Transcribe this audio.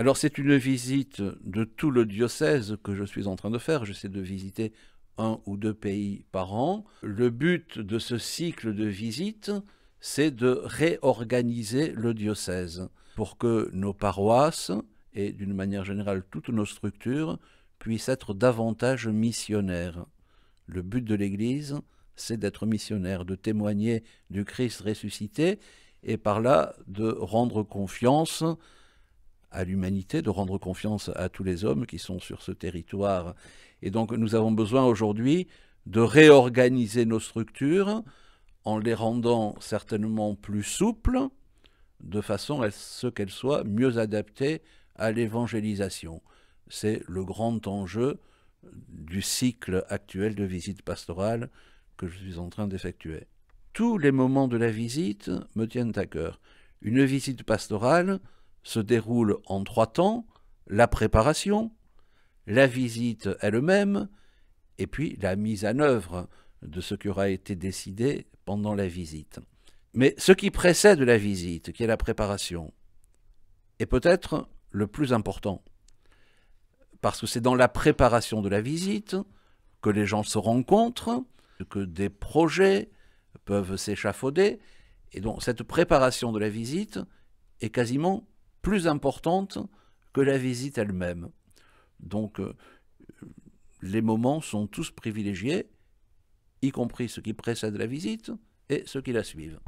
Alors c'est une visite de tout le diocèse que je suis en train de faire. J'essaie de visiter un ou deux pays par an. Le but de ce cycle de visites, c'est de réorganiser le diocèse pour que nos paroisses et d'une manière générale toutes nos structures puissent être davantage missionnaires. Le but de l'Église, c'est d'être missionnaire, de témoigner du Christ ressuscité et par là de rendre confiance à l'humanité, de rendre confiance à tous les hommes qui sont sur ce territoire. Et donc nous avons besoin aujourd'hui de réorganiser nos structures en les rendant certainement plus souples, de façon à ce qu'elles soient mieux adaptées à l'évangélisation. C'est le grand enjeu du cycle actuel de visite pastorale que je suis en train d'effectuer. Tous les moments de la visite me tiennent à cœur. Une visite pastorale, se déroule en trois temps, la préparation, la visite elle-même, et puis la mise en œuvre de ce qui aura été décidé pendant la visite. Mais ce qui précède la visite, qui est la préparation, est peut-être le plus important, parce que c'est dans la préparation de la visite que les gens se rencontrent, que des projets peuvent s'échafauder, et donc cette préparation de la visite est quasiment plus importante que la visite elle-même. Donc euh, les moments sont tous privilégiés, y compris ceux qui précèdent la visite et ceux qui la suivent.